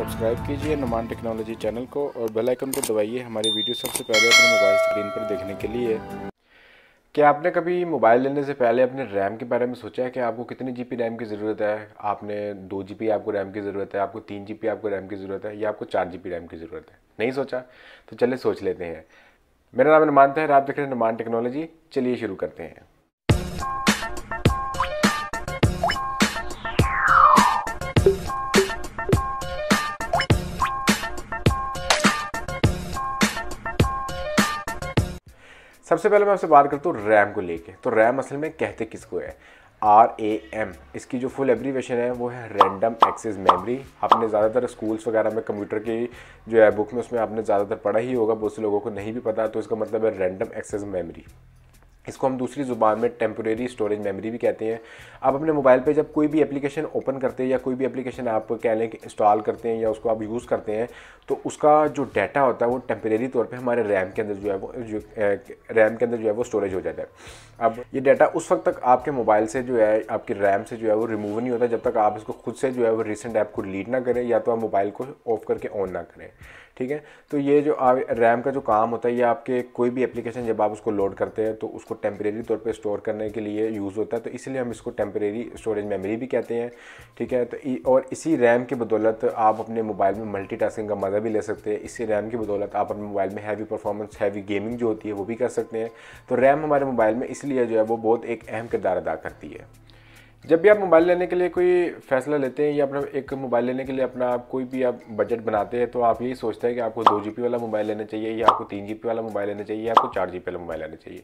subscribe कीजिए Numan technology channel को और बेल आइकन को दबाइए हमारी वीडियो सबसे पहले अपने मोबाइल स्क्रीन पर देखने के लिए क्या आपने कभी मोबाइल लेने से पहले अपने रैम के बारे में सोचा है कि आपको कितनी जीबी रैम की ज़रूरत है आपने दो जीबी आपको रैम की ज़रूरत है आपको तीन जीबी आपको रैम की ज़रूरत है या आपको चार जीबी रैम की ज़रूरत है नहीं सोचा तो चलिए सोच लेते हैं मेरा नाम नुमान है आप देख रहे हैं नुमान टेक्नोलॉजी चलिए शुरू करते हैं सबसे पहले मैं आपसे बात करता हूँ रैम को लेके तो रैम असल में कहते किसको है आर ए एम इसकी जो फुल एब्रीवेशन है वो है रैंडम एक्सेस मेमोरी आपने ज़्यादातर स्कूल्स वगैरह में कंप्यूटर की जो है बुक में उसमें आपने ज़्यादातर पढ़ा ही होगा बहुत से लोगों को नहीं भी पता तो इसका मतलब है रैंडम एक्सेस मेमोरी इसको हम दूसरी ज़ुबान में टेम्प्रेरी स्टोरेज मेमोरी भी कहते हैं आप अपने मोबाइल पे जब कोई भी एप्लीकेशन ओपन करते हैं या कोई भी एप्लीकेशन आप कह लें कि इंस्टॉल करते हैं या उसको आप यूज़ करते हैं तो उसका जो डाटा होता है वो टेम्प्रेरी तौर पे हमारे रैम के अंदर जो है वो जो रैम के अंदर जो है वो स्टोरेज हो जाता है अब ये डाटा उस वक्त तक आपके मोबाइल से जो है आपकी रैम से जो है वो रिमूव नहीं होता जब तक आप इसको खुद से जो है वो रिसेंट ऐप को लीड ना करें या तो आप मोबाइल को ऑफ करके ऑन ना करें ठीक है तो ये जो रैम का जो काम होता है ये आपके कोई भी एप्लीकेशन जब आप उसको लोड करते हैं तो उसको को टेम्परेरी तौर पे स्टोर करने के लिए यूज़ होता है तो इसलिए हम इसको टेम्परेरी स्टोरेज मेमोरी भी कहते हैं ठीक है तो और इसी रैम की बदौलत आप अपने मोबाइल में मल्टी का मज़ा भी ले सकते हैं इसी रैम की बदौलत आप अपने मोबाइल में हैवी परफॉर्मेंस हैवी गेमिंग जो होती है वो भी कर सकते हैं तो रैम हमारे मोबाइल में इसलिए जो है वो बहुत एक अहम किरदार अदा करती है जब भी आप मोबाइल लेने के लिए कोई फैसला लेते हैं या अपना एक मोबाइल लेने के लिए अपना आप कोई भी आप बजट बनाते हैं तो आप यही सोचते हैं कि आपको दो जी वाला मोबाइल लेना चाहिए या आपको तीन जी वाला मोबाइल लेना चाहिए या आपको चार जी वाला मोबाइल लेना चाहिए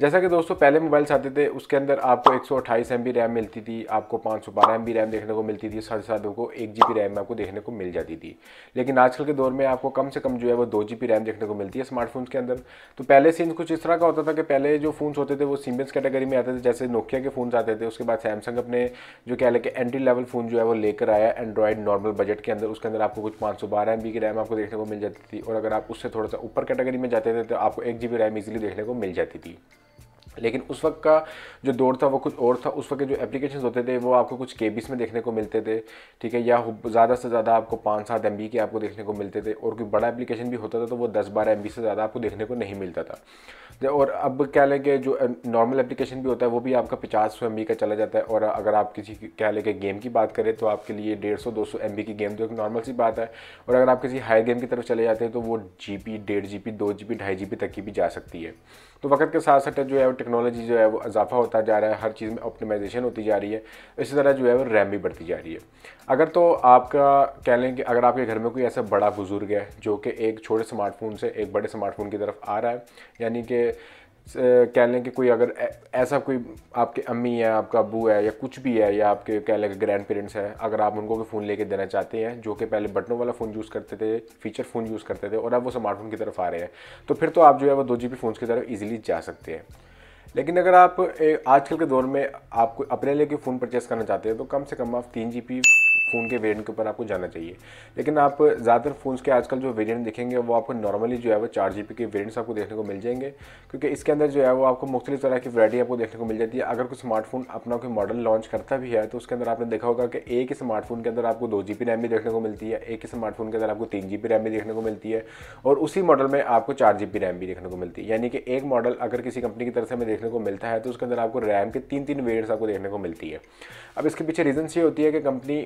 जैसा कि दोस्तों पहले मोबाइल्स आते थे उसके अंदर आपको एक सौ रैम मिलती थी आपको पाँच सौ बारह रैम देखने को मिलती थी साढ़े सात को एक जी रैम आपको देखने को मिल जाती थी लेकिन आजकल के दौर में आपको कम से कम जो है वो दो जी रैम देखने को मिलती है स्मार्टफोन्स के अंदर तो पहले सीन कुछ इस तरह का होता था कि पहले जो फ़ोन्स होते थे वो सीमेंस कैटेगरी में आते थे जैसे नोकिया के फ़ोन्स आते थे उसके बाद सैमसंग अपने जो कह लें कि एंट्री लेवल फ़ोन जो है वो लेकर आया एंड्रॉयड नॉर्मल बजट के अंदर उसके अंदर आपको कुछ पाँच सौ बारह की रैम आपको देखने को मिल जाती थी और अगर आप उससे थोड़ा सा ऊपर कैटेगरी में जाते थे तो आपको एक जी रैम ईजिली देखने को मिल जाती थी लेकिन उस वक्त का जो दौर था वो कुछ और था उस वक्त के जो एप्लीकेशन होते थे वो आपको कुछ के में देखने को मिलते थे ठीक है या ज़्यादा से ज़्यादा आपको पाँच सात एम के आपको देखने को मिलते थे और कोई बड़ा एप्लीकेशन भी होता था तो वो दस बारह एम से ज़्यादा आपको देखने को नहीं मिलता था और अब क्या लें कि जो नॉर्मल एप्लीकेशन भी होता है वो भी आपका पचास सौ एम का चला जाता है और अगर आप किसी क्या लें कि गेम की बात करें तो आपके लिए डेढ़ सौ दो सौ एम की गेम तो एक नॉर्मल सी बात है और अगर आप किसी हाई गेम की तरफ चले जाते हैं तो वो जी पी डेढ़ जी बी दो जी बी ढाई जी बी तक की भी जा सकती है तो वक्त के साथ साथ जो है टेक्नोलॉजी जो है वो इजाफा होता जा रहा है हर चीज़ में ऑप्टिमाइजेशन होती जा रही है इसी तरह जो है वो रैम भी बढ़ती जा रही है अगर तो आपका कह लें कि अगर आपके घर में कोई ऐसा बड़ा बुज़ुर्ग है जो कि एक छोटे स्मार्टफोन से एक बड़े स्मार्टफोन की तरफ आ रहा है यानी कि कह लें कि कोई अगर ऐसा कोई आपके अम्मी है आपका अबू है या कुछ भी है या आपके कह लें कि ग्रैंड पेरेंट्स हैं अगर आप उनको भी फ़ोन लेके देना चाहते हैं जो कि पहले बटनों वाला फ़ोन यूज़ करते थे फीचर फ़ोन यूज़ करते थे और अब वो स्मार्टफोन की तरफ आ रहे हैं तो फिर तो आप जो है वो दो जी बी फ़ोन्स की तरफ ईजिली जा सकते हैं लेकिन अगर आप आजकल के दौर में आपको अपने लिए फ़ोन परचेस करना चाहते हैं तो कम से कम आप तीन जी फ़ोन के वेरिएंट के ऊपर आपको जाना चाहिए लेकिन आप ज़्यादातर फ़ोन्स के आजकल जो वेरिएंट देखेंगे वो आपको नॉर्मली जो है वो चार जी के वेरियंट्स आपको देखने को मिल जाएंगे क्योंकि इसके अंदर जो है वो आपको मुख्तलि तरह की वरायटी आपको देखने को मिल जाती है अगर कोई स्मार्टफोन अपना कोई मॉडल लॉन्च करता भी है तो उसके अंदर आपने देखा होगा कि एक ही स्मार्टफोन के अंदर आपको दो जी रैम भी देखने को मिलती है एक ही स्मार्टफोन के अंदर आपको तीन जी रैम भी देखने को मिलती है और उसी मॉडल में आपको चार जी रैम भी देखने को मिलती है यानी कि एक मॉडल अगर किसी कंपनी की तरफ से हमें देखने को मिलता है तो उसके अंदर आपको रैम के तीन तीन वेरियंट्स आपको देखने को मिलती है अब इसके पीछे रीजन ये होती है कि कंपनी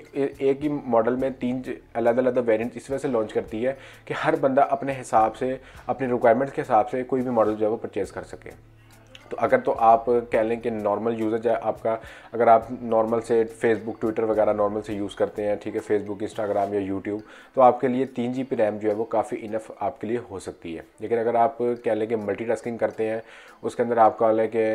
एक ही मॉडल में तीन अलग अलग वेरियंट इस वजह से लॉन्च करती है कि हर बंदा अपने हिसाब से अपने रिक्वायरमेंट्स के हिसाब से कोई भी मॉडल जो है वो परचेज़ कर सके तो अगर तो आप कह लें कि नॉर्मल यूज़र है आपका अगर आप नॉर्मल से फेसबुक ट्विटर वगैरह नॉर्मल से यूज़ करते हैं ठीक है फेसबुक इंस्टाग्राम या यूट्यूब तो आपके लिए तीन जी रैम जो है वो काफ़ी इनफ आपके लिए हो सकती है लेकिन अगर आप कह लें कि मल्टी करते हैं उसके अंदर आप कह लें कि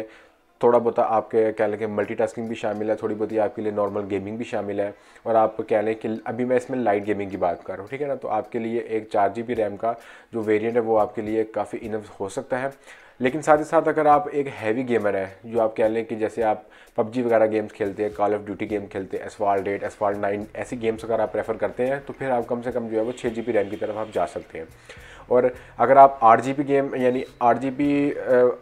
थोड़ा बहुत आपके कह लें कि मल्टीटास्किंग भी शामिल है थोड़ी बहुत आपके लिए नॉर्मल गेमिंग भी शामिल है और आप कह लें कि अभी मैं इसमें लाइट गेमिंग की बात कर रहा हूँ ठीक है ना तो आपके लिए एक चार जी बी रैम का जो वेरियंट है वो आपके लिए काफ़ी इनफ हो सकता है लेकिन साथ ही साथ अगर आप एक हैवी गेमर हैं जो आप कह लें कि जैसे आप पबजी वगैरह गेम्स खेलते हैं कॉल ऑफ ड्यूटी गेम खेलते हैं एसवाल डेट एसवाल नाइन ऐसी गेम्स अगर आप प्रेफर करते हैं तो फिर आप कम से कम जो है वो छः जी रैम की तरफ आप जा सकते हैं और अगर आप आठ जी गेम यानी आठ जी बी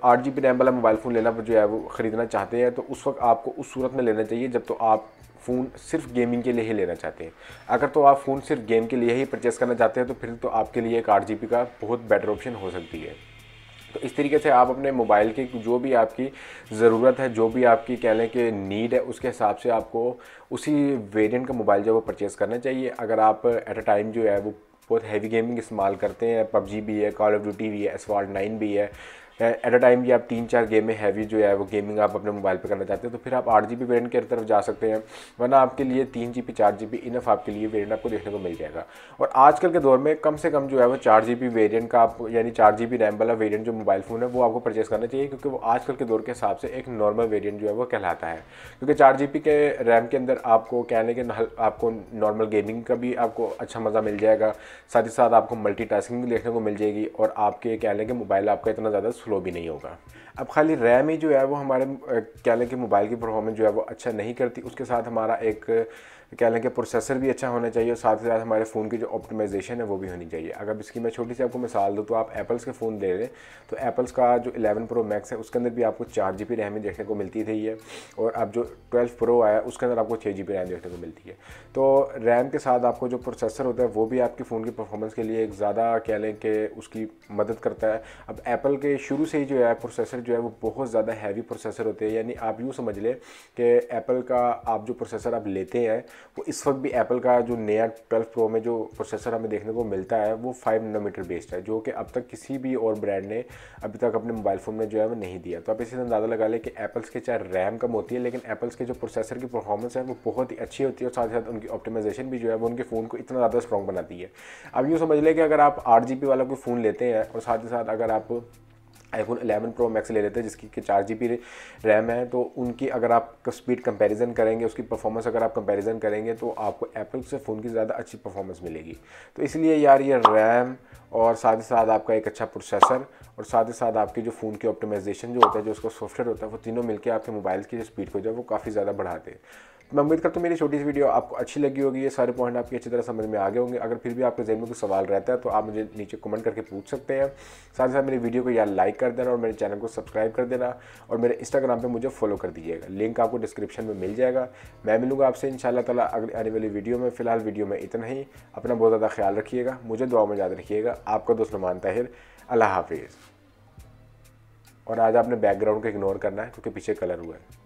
आठ जी रैम वाला मोबाइल फ़ोन लेना जो है वो ख़रीदना चाहते हैं तो उस वक्त आपको उस सूरत में लेना चाहिए जब तो आप फ़ोन सिर्फ गेमिंग के लिए ही लेना चाहते हैं अगर तो आप फ़ोन सिर्फ गेम के लिए ही परचेस करना चाहते हैं तो फिर तो आपके लिए एक आठ का बहुत बेटर ऑप्शन हो सकती है तो इस तरीके से आप अपने मोबाइल की जो भी आपकी ज़रूरत है जो भी आपकी कह लें कि नीड है उसके हिसाब से आपको उसी वेरिएंट का मोबाइल जो है वो परचेज़ करना चाहिए अगर आप एट अ टाइम जो है वो बहुत हैवी गेमिंग इस्तेमाल करते हैं पबजी भी है कॉल ऑफ ड्यूटी भी है एस नाइन भी है एट अ टाइम ये आप तीन चार गेमें हैवी जो है वो गेमिंग आप अपने मोबाइल पर करना चाहते हैं तो फिर आप आठ जी बी वेरियंट की तरफ जा सकते हैं वरना आपके लिए तीन जी बी चार जी बी इनफ आपके लिए वेरियंट आपको देखने को मिल जाएगा और आजकल के दौर में कम से कम जो है वो चार जी बी वेरियंट का आप यानी चार जी बी रैम वाला वेरियंट जो मोबाइल फ़ोन है वो आपको परचेस करना चाहिए क्योंकि वो आजकल के दौर के हिसाब से एक नॉर्मल वेरियंट जो है वो कहलाता है क्योंकि चार जी बी के रैम के अंदर आपको कहने के आपको नॉर्मल गेमिंग का भी आपको अच्छा मज़ा मिल जाएगा साथ ही साथ आपको मल्टी टास्किंग भी देखने को मिल जाएगी और आपके कहने के मोबाइल आपका इतना ज़्यादा फ्लो भी नहीं होगा अब खाली रैम ही जो है वो हमारे क्या लें कि मोबाइल की परफॉर्मेंस जो है वो अच्छा नहीं करती उसके साथ हमारा एक कह लें कि प्रोसेसर भी अच्छा होना चाहिए और साथ ही साथ हमारे फ़ोन की जो ऑप्टिमाइजेशन है वो भी होनी चाहिए अगर इसकी मैं छोटी सी आपको मिसाल दूँ तो आप एप्पल्स के फ़ोन ले लें तो एप्पल्स का जो इलेवन प्रो मैक्स है उसके अंदर भी आपको चार जी बी रैम देखने को मिलती थी ये और अब जो ट्वेल्व प्रो आया उसके अंदर आपको छः जी बी रैम देखने को मिलती है तो रैम के साथ आपको जो प्रोसेसर होता है वो भी आपके फ़ोन की परफॉर्मेंस के लिए एक ज़्यादा कह लें कि उसकी मदद करता है अब एप्पल के शुरू से ही जो है प्रोसेसर जो है वो बहुत ज़्यादा हैवी प्रोसेसर होते हैं यानी आप यूँ समझ लें कि एप्पल का आप जो प्रोसेसर आप लेते हैं वो इस वक्त भी एप्पल का जो नया ट्वेल्व प्रो में जो प्रोसेसर हमें देखने को मिलता है वो फाइव नोमीटर बेस्ड है जो कि अब तक किसी भी और ब्रांड ने अभी तक अपने मोबाइल फ़ोन में जो है वो नहीं दिया तो आप इसी से अंदाज़ा लगा लें कि एप्पल्स के चाहे रैम कम होती है लेकिन एप्पल्स के जो प्रोसेसर की परफॉर्मेंस है वो बहुत ही अच्छी होती है और साथ ही साथ उनकी ऑप्टिमाइजेशन भी जो है वो उनके फ़ोन को इतना ज़्यादा स्ट्रॉन्ग बनाती है अब यूँ समझ लें कि अगर आप आठ वाला कोई फ़ोन लेते हैं और साथ ही साथ अगर आप आईफोन 11 प्रो मैक्स ले लेते हैं जिसकी चार जी बी रैम है तो उनकी अगर आप स्पीड कंपैरिजन करेंगे उसकी परफॉर्मेंस अगर आप कंपैरिजन करेंगे तो आपको एप्पल से फ़ोन की ज़्यादा अच्छी परफॉर्मेंस मिलेगी तो इसलिए यार ये रैम और साथ ही साथ आपका एक अच्छा प्रोसेसर और साथ ही साथ आपके जो फ़ोन की ऑप्टिमाइजेशन जो होता है जो उसका सॉफ्टवेयर होता है वो तीनों मिलकर आपके मोबाइल की जो स्पीड को जो है वो काफ़ी ज़्यादा बढ़ाते हैं मैं उम्मीद करता हूँ मेरी छोटी सी वीडियो आपको अच्छी लगी होगी ये सारे पॉइंट आपकी अच्छी तरह समझ में आ गए होंगे अगर फिर भी आपके जहन में कोई सवाल रहता है तो आप मुझे नीचे कमेंट करके पूछ सकते हैं साथ ही साथ मेरी वीडियो को यार लाइक कर देना और मेरे चैनल को सब्सक्राइब कर देना और मेरे इंस्टाग्राम पर मुझे फॉलो कर दीजिएगा लिंक आपको डिस्क्रिप्शन में मिल जाएगा मैं मिलूंगा आपसे इन शाला तला अगले आने वाली वीडियो में फिलहाल वीडियो में इतना ही अपना बहुत ज़्यादा ख्याल रखिएगा मुझे दुआ में याद रखिएगा आपका दोस्त नुमान ताहिर अल्लाह हाफिज़ और आज आपने बैकग्राउंड को इग्नोर करना है क्योंकि पीछे कलर हुआ है